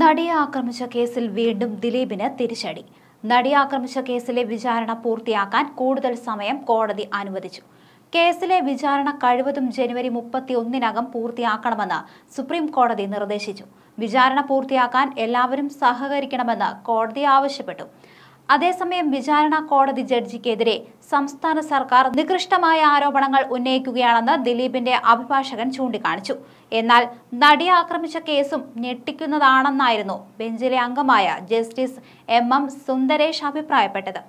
നടിയെ ആക്രമിച്ച കേസിൽ വീണ്ടും ദിലീപിന് തിരിച്ചടി നടിയെ ആക്രമിച്ച കേസിലെ വിചാരണ പൂർത്തിയാക്കാൻ കൂടുതൽ സമയം കോടതി അനുവദിച്ചു കേസിലെ വിചാരണ കഴിവതും ജനുവരി മുപ്പത്തി ഒന്നിനകം പൂർത്തിയാക്കണമെന്ന് സുപ്രീം കോടതി നിർദ്ദേശിച്ചു വിചാരണ പൂർത്തിയാക്കാൻ എല്ലാവരും സഹകരിക്കണമെന്ന് കോടതി ആവശ്യപ്പെട്ടു അതേസമയം വിചാരണ കോടതി ജഡ്ജിക്കെതിരെ സംസ്ഥാന സർക്കാർ നികൃഷ്ടമായ ആരോപണങ്ങൾ ഉന്നയിക്കുകയാണെന്ന് ദിലീപിന്റെ അഭിഭാഷകൻ ചൂണ്ടിക്കാണിച്ചു എന്നാൽ നടിയെ ആക്രമിച്ച കേസും ഞെട്ടിക്കുന്നതാണെന്നായിരുന്നു ബെഞ്ചിലെ അംഗമായ ജസ്റ്റിസ് എം എം സുന്ദരേഷ് അഭിപ്രായപ്പെട്ടത്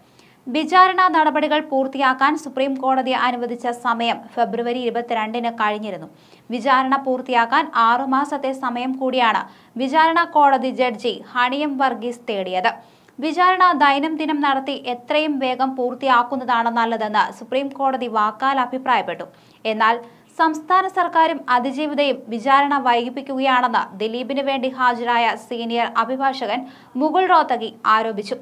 വിചാരണ നടപടികൾ പൂർത്തിയാക്കാൻ സുപ്രീം കോടതി അനുവദിച്ച സമയം ഫെബ്രുവരി ഇരുപത്തിരണ്ടിന് കഴിഞ്ഞിരുന്നു വിചാരണ പൂർത്തിയാക്കാൻ ആറുമാസത്തെ സമയം കൂടിയാണ് വിചാരണ കോടതി ജഡ്ജി ഹണിയം വർഗീസ് തേടിയത് വിചാരണ ദൈനംദിനം നടത്തി എത്രയും വേഗം പൂർത്തിയാക്കുന്നതാണ് നല്ലതെന്ന് സുപ്രീം കോടതി വാക്കാൽ അഭിപ്രായപ്പെട്ടു എന്നാൽ സംസ്ഥാന സർക്കാരും അതിജീവിതയും വിചാരണ വൈകിപ്പിക്കുകയാണെന്ന് ദിലീപിന് വേണ്ടി ഹാജരായ സീനിയർ അഭിഭാഷകൻ മുകുൾ റോത്തകി ആരോപിച്ചു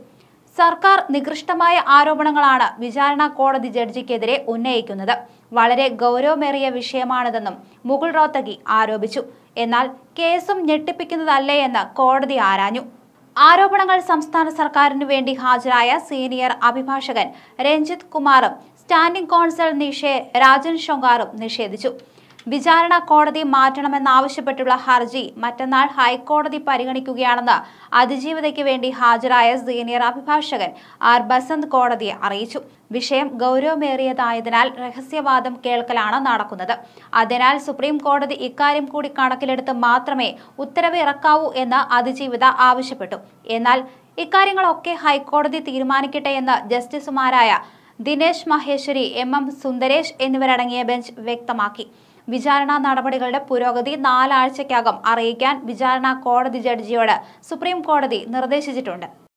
സർക്കാർ നികൃഷ്ടമായ ആരോപണങ്ങളാണ് വിചാരണ കോടതി ജഡ്ജിക്കെതിരെ ഉന്നയിക്കുന്നത് വളരെ ഗൗരവമേറിയ വിഷയമാണിതെന്നും മുകുൾ റോത്തകി ആരോപിച്ചു എന്നാൽ കേസും ഞെട്ടിപ്പിക്കുന്നതല്ലേ എന്ന് കോടതി ആരാഞ്ഞു ആരോപണങ്ങൾ സംസ്ഥാന സർക്കാരിനു വേണ്ടി ഹാജരായ സീനിയർ അഭിഭാഷകൻ രഞ്ജിത് കുമാറും സ്റ്റാൻഡിംഗ് കോൺസൽ നിഷേ രാജൻ ഷൊങ്കാറും നിഷേധിച്ചു വിചാരണ കോടതി മാറ്റണമെന്നാവശ്യപ്പെട്ടുള്ള ഹർജി മറ്റന്നാൾ ഹൈക്കോടതി പരിഗണിക്കുകയാണെന്ന് അതിജീവിതയ്ക്ക് വേണ്ടി ഹാജരായ സീനിയർ അഭിഭാഷകൻ ആർ ബസന്ത് കോടതിയെ അറിയിച്ചു വിഷയം ഗൗരവമേറിയതായതിനാൽ രഹസ്യവാദം കേൾക്കലാണ് നടക്കുന്നത് അതിനാൽ സുപ്രീം കോടതി ഇക്കാര്യം കൂടി കണക്കിലെടുത്ത് മാത്രമേ ഉത്തരവ് ഇറക്കാവൂ എന്ന് അതിജീവിത ആവശ്യപ്പെട്ടു എന്നാൽ ഇക്കാര്യങ്ങളൊക്കെ ഹൈക്കോടതി തീരുമാനിക്കട്ടെ എന്ന് ജസ്റ്റിസുമാരായ ദിനേശ് മഹേശ്വരി എം എം സുന്ദരേഷ് എന്നിവരടങ്ങിയ ബെഞ്ച് വ്യക്തമാക്കി വിചാരണ നടപടികളുടെ പുരോഗതി നാലാഴ്ചയ്ക്കകം അറിയിക്കാൻ വിചാരണ കോടതി ജഡ്ജിയോട് സുപ്രീം കോടതി നിർദ്ദേശിച്ചിട്ടുണ്ട്